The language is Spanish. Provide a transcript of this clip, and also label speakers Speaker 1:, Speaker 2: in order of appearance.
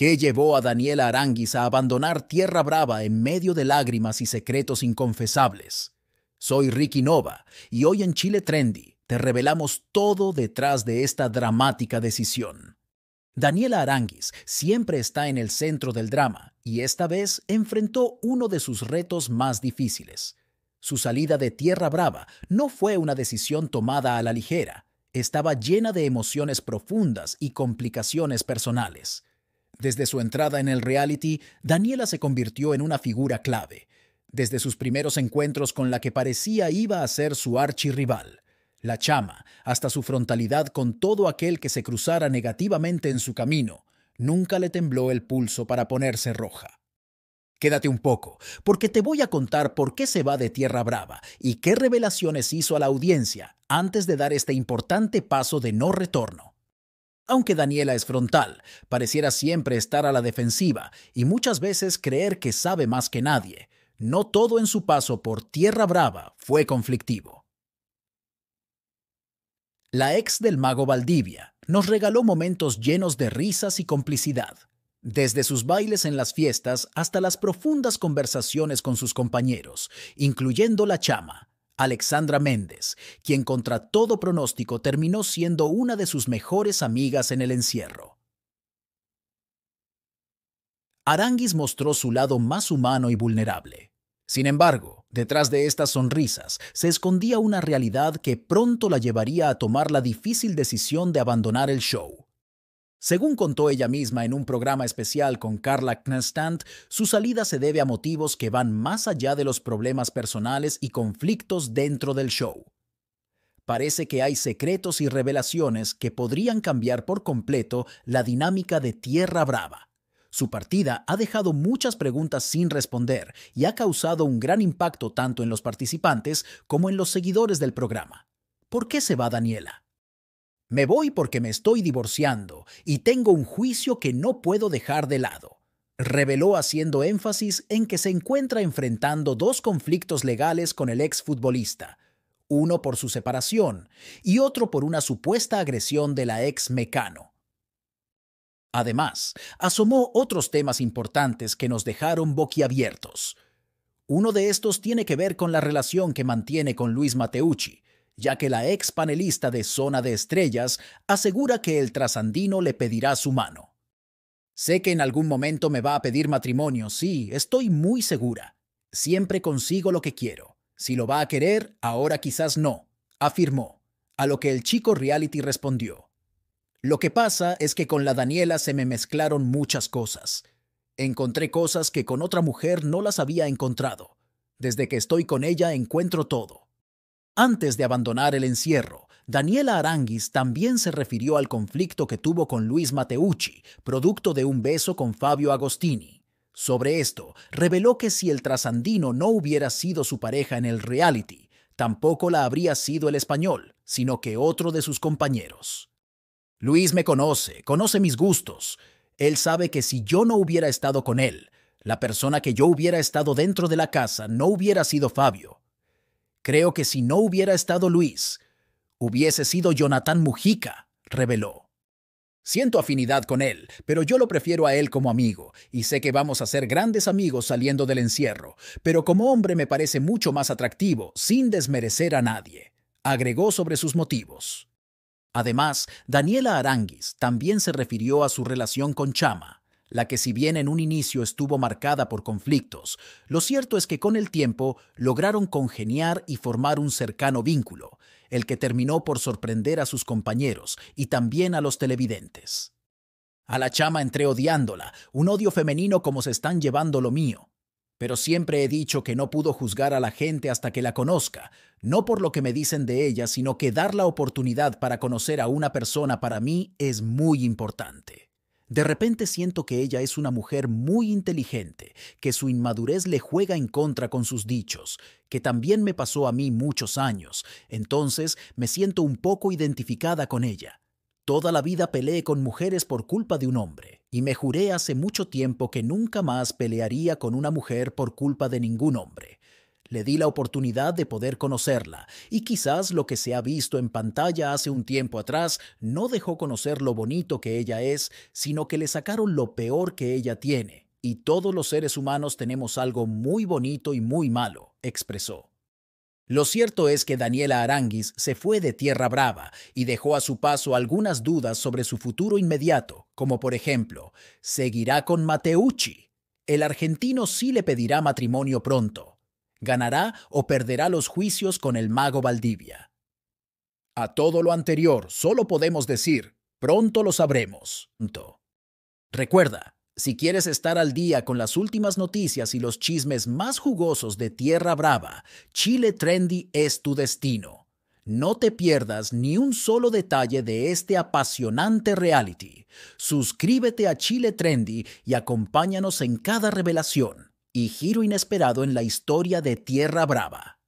Speaker 1: ¿Qué llevó a Daniela Aranguis a abandonar Tierra Brava en medio de lágrimas y secretos inconfesables? Soy Ricky Nova y hoy en Chile Trendy te revelamos todo detrás de esta dramática decisión. Daniela Aranguis siempre está en el centro del drama y esta vez enfrentó uno de sus retos más difíciles. Su salida de Tierra Brava no fue una decisión tomada a la ligera, estaba llena de emociones profundas y complicaciones personales. Desde su entrada en el reality, Daniela se convirtió en una figura clave, desde sus primeros encuentros con la que parecía iba a ser su archirrival, la chama, hasta su frontalidad con todo aquel que se cruzara negativamente en su camino, nunca le tembló el pulso para ponerse roja. Quédate un poco, porque te voy a contar por qué se va de Tierra Brava y qué revelaciones hizo a la audiencia antes de dar este importante paso de no retorno. Aunque Daniela es frontal, pareciera siempre estar a la defensiva y muchas veces creer que sabe más que nadie. No todo en su paso por Tierra Brava fue conflictivo. La ex del mago Valdivia nos regaló momentos llenos de risas y complicidad, desde sus bailes en las fiestas hasta las profundas conversaciones con sus compañeros, incluyendo la chama, Alexandra Méndez, quien contra todo pronóstico terminó siendo una de sus mejores amigas en el encierro. Aranguis mostró su lado más humano y vulnerable. Sin embargo, detrás de estas sonrisas se escondía una realidad que pronto la llevaría a tomar la difícil decisión de abandonar el show. Según contó ella misma en un programa especial con Carla Knestant, su salida se debe a motivos que van más allá de los problemas personales y conflictos dentro del show. Parece que hay secretos y revelaciones que podrían cambiar por completo la dinámica de Tierra Brava. Su partida ha dejado muchas preguntas sin responder y ha causado un gran impacto tanto en los participantes como en los seguidores del programa. ¿Por qué se va Daniela? Me voy porque me estoy divorciando y tengo un juicio que no puedo dejar de lado. Reveló haciendo énfasis en que se encuentra enfrentando dos conflictos legales con el ex futbolista, uno por su separación y otro por una supuesta agresión de la ex Mecano. Además, asomó otros temas importantes que nos dejaron boquiabiertos. Uno de estos tiene que ver con la relación que mantiene con Luis Mateucci, ya que la ex panelista de Zona de Estrellas asegura que el trasandino le pedirá su mano. Sé que en algún momento me va a pedir matrimonio, sí, estoy muy segura. Siempre consigo lo que quiero. Si lo va a querer, ahora quizás no, afirmó, a lo que el chico reality respondió. Lo que pasa es que con la Daniela se me mezclaron muchas cosas. Encontré cosas que con otra mujer no las había encontrado. Desde que estoy con ella encuentro todo. Antes de abandonar el encierro, Daniela Aranguis también se refirió al conflicto que tuvo con Luis Mateucci, producto de un beso con Fabio Agostini. Sobre esto, reveló que si el trasandino no hubiera sido su pareja en el reality, tampoco la habría sido el español, sino que otro de sus compañeros. Luis me conoce, conoce mis gustos. Él sabe que si yo no hubiera estado con él, la persona que yo hubiera estado dentro de la casa no hubiera sido Fabio, Creo que si no hubiera estado Luis, hubiese sido Jonathan Mujica, reveló. Siento afinidad con él, pero yo lo prefiero a él como amigo, y sé que vamos a ser grandes amigos saliendo del encierro, pero como hombre me parece mucho más atractivo, sin desmerecer a nadie, agregó sobre sus motivos. Además, Daniela Aranguis también se refirió a su relación con Chama, la que si bien en un inicio estuvo marcada por conflictos, lo cierto es que con el tiempo lograron congeniar y formar un cercano vínculo, el que terminó por sorprender a sus compañeros y también a los televidentes. A la chama entré odiándola, un odio femenino como se están llevando lo mío. Pero siempre he dicho que no pudo juzgar a la gente hasta que la conozca, no por lo que me dicen de ella, sino que dar la oportunidad para conocer a una persona para mí es muy importante. De repente siento que ella es una mujer muy inteligente, que su inmadurez le juega en contra con sus dichos, que también me pasó a mí muchos años, entonces me siento un poco identificada con ella. Toda la vida peleé con mujeres por culpa de un hombre, y me juré hace mucho tiempo que nunca más pelearía con una mujer por culpa de ningún hombre. Le di la oportunidad de poder conocerla, y quizás lo que se ha visto en pantalla hace un tiempo atrás no dejó conocer lo bonito que ella es, sino que le sacaron lo peor que ella tiene. Y todos los seres humanos tenemos algo muy bonito y muy malo, expresó. Lo cierto es que Daniela Aranguis se fue de Tierra Brava y dejó a su paso algunas dudas sobre su futuro inmediato, como por ejemplo, ¿seguirá con Mateucci? El argentino sí le pedirá matrimonio pronto, ganará o perderá los juicios con el mago Valdivia. A todo lo anterior solo podemos decir, pronto lo sabremos. Recuerda, si quieres estar al día con las últimas noticias y los chismes más jugosos de Tierra Brava, Chile Trendy es tu destino. No te pierdas ni un solo detalle de este apasionante reality. Suscríbete a Chile Trendy y acompáñanos en cada revelación y giro inesperado en la historia de Tierra Brava.